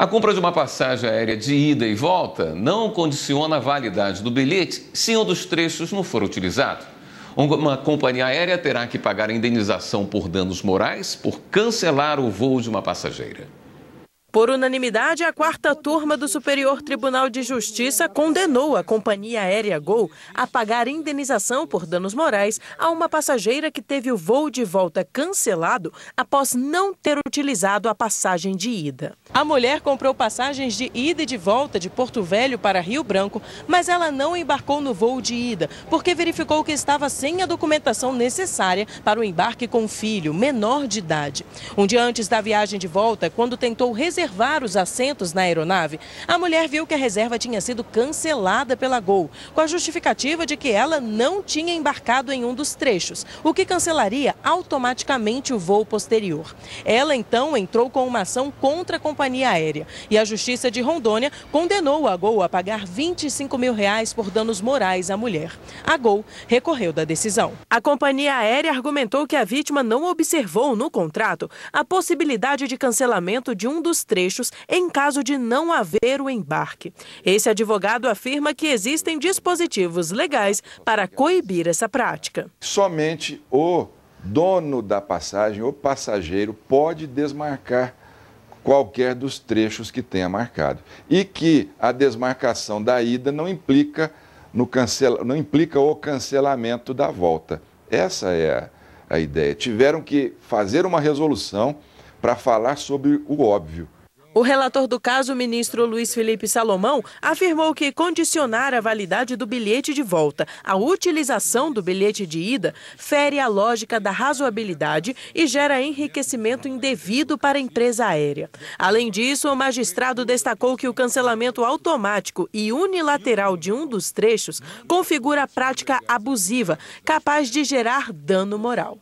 A compra de uma passagem aérea de ida e volta não condiciona a validade do bilhete se um dos trechos não for utilizado. Uma companhia aérea terá que pagar a indenização por danos morais por cancelar o voo de uma passageira. Por unanimidade, a quarta turma do Superior Tribunal de Justiça condenou a companhia aérea Gol a pagar indenização por danos morais a uma passageira que teve o voo de volta cancelado após não ter utilizado a passagem de ida. A mulher comprou passagens de ida e de volta de Porto Velho para Rio Branco, mas ela não embarcou no voo de ida porque verificou que estava sem a documentação necessária para o embarque com o filho menor de idade. Um dia antes da viagem de volta, quando tentou resistir, observar os assentos na aeronave, a mulher viu que a reserva tinha sido cancelada pela Gol, com a justificativa de que ela não tinha embarcado em um dos trechos, o que cancelaria automaticamente o voo posterior. Ela então entrou com uma ação contra a companhia aérea e a Justiça de Rondônia condenou a Gol a pagar 25 mil reais por danos morais à mulher. A Gol recorreu da decisão. A companhia aérea argumentou que a vítima não observou no contrato a possibilidade de cancelamento de um dos trechos em caso de não haver o embarque. Esse advogado afirma que existem dispositivos legais para coibir essa prática. Somente o dono da passagem, o passageiro, pode desmarcar qualquer dos trechos que tenha marcado. E que a desmarcação da ida não implica, no cancel... não implica o cancelamento da volta. Essa é a, a ideia. Tiveram que fazer uma resolução para falar sobre o óbvio. O relator do caso, o ministro Luiz Felipe Salomão, afirmou que condicionar a validade do bilhete de volta à utilização do bilhete de ida fere a lógica da razoabilidade e gera enriquecimento indevido para a empresa aérea. Além disso, o magistrado destacou que o cancelamento automático e unilateral de um dos trechos configura prática abusiva, capaz de gerar dano moral.